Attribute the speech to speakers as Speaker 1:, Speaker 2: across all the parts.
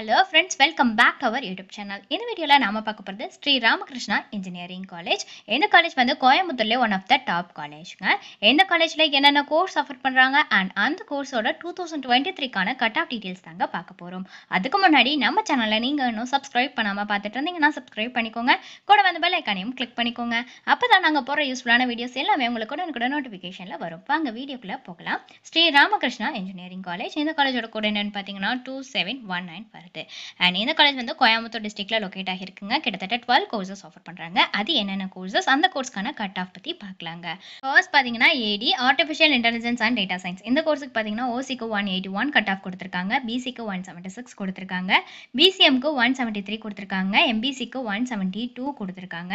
Speaker 1: hello friends welcome back to our YouTube channel இந்த வீடியோவில் நாம பார்க்க போகிறது ஸ்ரீ ராமகிருஷ்ணா இன்ஜினியரிங் காலேஜ் இந்த காலேஜ் வந்து கோயம்புத்தூர்லேயே ஒன் ஆஃப் த டாப் காலேஜுங்க இந்த காலேஜில் என்னென்ன கோர்ஸ் ஆஃபர் பண்ணுறாங்க அண்ட் அந்த கோர்ஸோட டூ தௌசண்ட் டுவெண்ட்டி த்ரீக்கான கட் ஆஃப் டீட்டெயில்ஸ் தாங்க பார்க்க போகிறோம் அதுக்கு முன்னாடி நம்ம சேனலில் நீங்கள் இன்னும் சப்ஸ்கிரைப் பண்ணாமல் பார்த்துட்டு இருந்தீங்கன்னா சப்ஸ்கிரைப் பண்ணிக்கோங்க கூட வந்து பெல் ஐக்கானையும் கிளிக் பண்ணிக்கோங்க அப்போ தான் நாங்கள் போகிற யூஸ்ஃபுல்லான வீடியோஸ் எல்லாமே உங்களுக்கு கூட கூட நோட்டிஃபிகேஷனில் வரும் வாங்க வீடியோக்குள்ளே போகலாம் ஸ்ரீ ராமகிருஷ்ணா இன்ஜினியரிங் காலேஜ் இந்த காலேஜோட கூட என்னென்னு பார்த்தீங்கன்னா டூ செவன் ஒன் நைன் ஆகுது அண்ட் இந்த காலேஜ் வந்து கோயம்புத்தூர் டிஸ்ட்ரிக்டில் லொக்கேட் ஆகிருக்குங்க கிட்டத்தட்ட டுவெல் கோர்சஸ் ஆஃபர் பண்ணுறாங்க அது என்னென்ன கோர்சஸ் அந்த கோர்ஸ்க்கான கட் ஆஃப் பற்றி பார்க்கலாங்க ஃபர்ஸ்ட் பாத்தீங்கன்னா AD artificial intelligence and data science இந்த கோர்ஸுக்கு பாத்தீங்கன்னா ஓசிக்கு one eighty one cut off கொடுத்துருக்காங்க பிசிக்கு ஒன் செவன்ட்டி சிக்ஸ் கொடுத்துருக்காங்க பிசிஎம்க்கு ஒன் செவன்ட்டி த்ரீ கொடுத்துருக்காங்க எம்பிசிக்கு ஒன் செவன்ட்டி டூ கொடுத்துருக்காங்க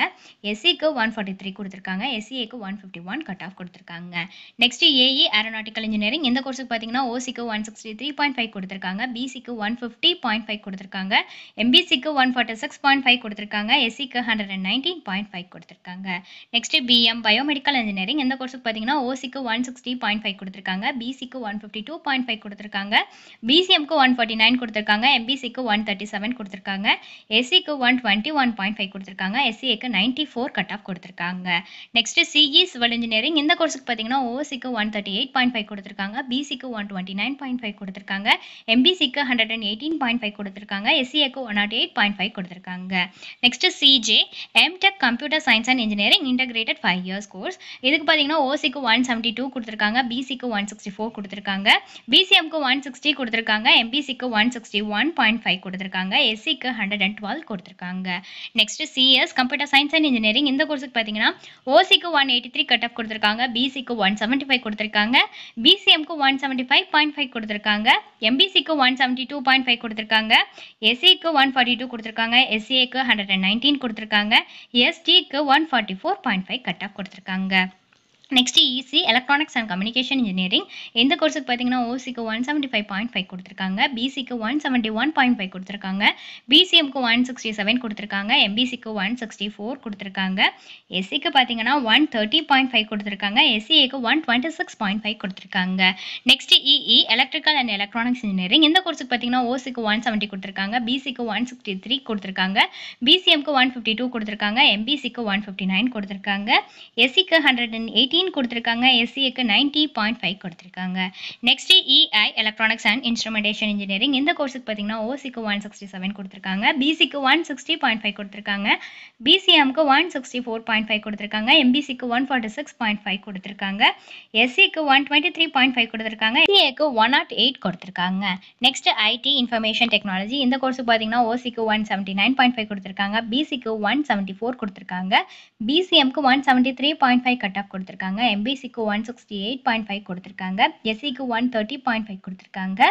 Speaker 1: எஸ்சிக்கு ஒன் ஃபார்ட்டி த்ரீ கொடுத்துருக்காங்க எஸ்சிஏக்கு one fifty one cut off கொடுத்துருக்காங்க நெக்ஸ்ட் ஏஇ ஏரோநாட்டிக்கல் இன்ஜினியரிங் இந்த கோர்ஸுக்கு பார்த்தீங்கன்னா ஓசிக்கு one sixty three point five கொடுத்துருக்காங்க பிசிக்கு one fifty point point five கொடுத்துருக்காங்க எம்பிசிக்கு one forty six point five கொடுத்துருக்காங்க எஸ்சிக்கு hundred and nineteen point five கொடுத்துருக்காங்க நெக்ஸ்ட் பிஎம் பயோமெடிக்கல் இன்ஜினியரிங் எந்த கோர்ஸுக்கு பார்த்தீங்கன்னா ஓசிக்கு ஒன் சிக்ஸ்டி பாயிண்ட் ஃபைவ் கொடுத்துருக்காங்க பிசிக்கு one fifty two point five கொடுத்துருக்காங்க பிசிஎம்க்கு ஒன் ஃபார்ட்டி நைன் கொடுத்துருக்காங்க எம்பிசிக்கு ஒன் தேர்ட்டி செவன் கொடுத்துருக்காங்க எஸ்சிக்கு one twenty one point five கொடுத்துருக்காங்க எஸ்சிஏக்கு நைன்ட்டி ஃபோர் கட் ஆஃப் கொடுத்துருக்காங்க நெக்ஸ்ட் சிஇ சிவில் இன்ஜினியரிங் இந்த கோர்ஸுக்கு பார்த்தீங்கன்னா ஓசிக்கு one thirty eight point five கொடுத்துருக்காங்க பிசிக்கு one twenty nine point five கொடுத்துருக்காங்க எம்பிசிக்கு hundred and eighteen point five five கொடுத்துருக்காங்க எஸ்சிஏக்கு one nought eight point five கொடுத்துருக்காங்க next CJ M Tech computer science and engineering integrated five years course இதுக்கு பார்த்தீங்கன்னா ஓசிக்கு ஒன் செவன்ட்டி டூ கொடுத்துருக்காங்க பிசிக்கு ஒன் சிக்ஸ்டி ஃபோர் கொடுத்துருக்காங்க பிசிஎம்க்கு ஒன் சிக்ஸ்டி கொடுத்துருக்காங்க எம்பிசிக்கு one sixty one point five கொடுத்துருக்காங்க எஸ்சிக்கு ஹண்ட்ரட் அண்ட் டுவெல் கொடுத்துருக்காங்க next CS computer science and engineering இந்த கோர்ஸுக்கு பார்த்தீங்கன்னா ஓசிக்கு one eighty three cut off கொடுத்துருக்காங்க பிசிக்கு ஒன் செவன்ட்டி ஃபைவ் கொடுத்துருக்காங்க பிசிஎம்க்கு one seventy five point five கொடுத்துருக்காங்க எம்பிசிக்கு one seventy two point five கொடுத்துருக்காங்க கொடுத்துருக்காங்க எஸ்சிக்கு e ஒன் ஃபார்ட்டி டூ கொடுத்துருக்காங்க எஸ்சிஏக்கு e ஹண்ட்ரட் அண்ட் நைன்டீன் கொடுத்துருக்காங்க எஸ்டிக்கு one forty four point five cut off கொடுத்துருக்காங்க next EC electronics and communication engineering எந்த கோர்ஸுக்கு பார்த்தீங்கன்னா ஓசிக்கு one seventy five point five கொடுத்துருக்காங்க பிசிக்கு one seventy one point five கொடுத்துருக்காங்க பிசிஎம்க்கு ஒன் சிக்ஸ்டி செவன் கொடுத்துருக்காங்க எம்பிசிக்கு ஒன் சிக்ஸ்டி ஃபோர் கொடுத்துருக்காங்க எஸ்சிக்கு பார்த்தீங்கன்னா ஒன் தேர்ட்டி பாயிண்ட் ஃபைவ் கொடுத்துருக்காங்க எஸ்சிஏக்கு one twenty six point five கொடுத்துருக்காங்க next EE electrical and electronics engineering இந்த கோர்ஸுக்கு பார்த்தீங்கன்னா ஓசிக்கு ஒன் செவன்ட்டி கொடுத்துருக்காங்க பிசிக்கு ஒன் சிக்ஸ்டி த்ரீ கொடுத்துருக்காங்க பிசிஎம்க்கு ஒன் ஃபிஃப்டி டூ கொடுத்துருக்காங்க எம்பிசிக்கு ஒன் ஃபிஃப்டி நைன் கொடுத்துருக்காங்க எஸ்சிக்கு ஹண்ட்ரட் அண்ட் எயிட் எயிட்டீன் கொடுத்துருக்காங்க எஸ்சிஏக்கு நைன்ட்டி பாயிண்ட் ஃபைவ் கொடுத்துருக்காங்க next EI electronics and instrumentation engineering இந்த கோர்ஸுக்கு பார்த்தீங்கன்னா ஓசிக்கு ஒன் சிக்ஸ்டி செவன் கொடுத்துருக்காங்க பிசிக்கு ஒன் சிக்ஸ்டி பாயிண்ட் ஃபைவ் கொடுத்துருக்காங்க பிசிஎம்க்கு one sixty four point five கொடுத்துருக்காங்க எம்பிசிக்கு one forty six point five கொடுத்துருக்காங்க எஸ்சிக்கு one twenty three point five கொடுத்துருக்காங்க சிஏக்கு e one nought oh eight கொடுத்துருக்காங்க நெக்ஸ்ட் ஐடி இன்ஃபர்மேஷன் டெக்னாலஜி இந்த கோர்ஸுக்கு பார்த்தீங்கன்னா ஓசிக்கு one seventy nine point five கொடுத்துருக்காங்க பிசிக்கு ஒன் செவன்ட்டி ஃபோர் கொடுத்துருக்காங்க பிசிஎம்க்கு one seventy three point five cut off கொடுத்துருக்காங்க கொடுத்துருக்காங்க எம்பிசிக்கு one sixty eight point five கொடுத்துருக்காங்க எஸ்சிக்கு e one thirty point five கொடுத்துருக்காங்க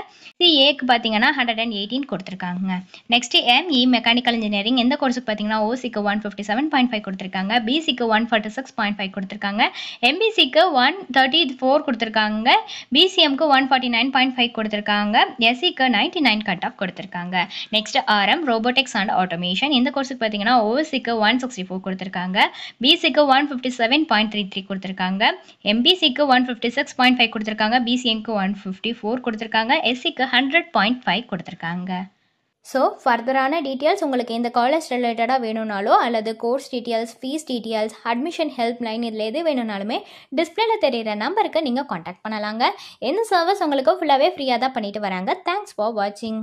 Speaker 1: சிஏக்கு பார்த்தீங்கன்னா ஹண்ட்ரட் அண்ட் எயிட்டீன் கொடுத்துருக்காங்க next ME mechanical e engineering எந்த கோர்ஸுக்கு பார்த்தீங்கன்னா ஓசிக்கு one fifty seven point five கொடுத்துருக்காங்க பிசிக்கு one forty six point five கொடுத்துருக்காங்க எம்பிசிக்கு ஒன் தேர்ட்டி ஃபோர் கொடுத்துருக்காங்க பிசிஎம்க்கு one forty nine point five கொடுத்துருக்காங்க எஸ்சிக்கு e ninety nine cut off கொடுத்துருக்காங்க next RM robotics and automation இந்த கோர்ஸுக்கு பார்த்தீங்கன்னா ஓசிக்கு ஒன் சிக்ஸ்டி ஃபோர் கொடுத்துருக்காங்க பிசிக்கு one fifty seven point three three கொடுத்துருக்காங்க கொடுத்துருக்காங்க எம்பிசிக்கு one fifty six point five கொடுத்துருக்காங்க பிசிஎன்க்கு ஒன் ஃபிஃப்டி ஃபோர் கொடுத்துருக்காங்க எஸ்சிக்கு ஹண்ட்ரட் பாயிண்ட் ஃபைவ் கொடுத்துருக்காங்க ஸோ ஃபர்தரான டீட்டெயில்ஸ் உங்களுக்கு இந்த காலேஜ் ரிலேட்டடாக வேணும்னாலோ அல்லது course details fees details admission help line இதில் எது வேணும்னாலுமே டிஸ்பிளேல தெரிகிற நம்பருக்கு நீங்கள் காண்டாக்ட் பண்ணலாங்க எந்த சர்வீஸ் உங்களுக்கு ஃபுல்லாகவே ஃப்ரீயாக தான் பண்ணிட்டு வராங்க தேங்க்ஸ் ஃபார் வாட்சிங்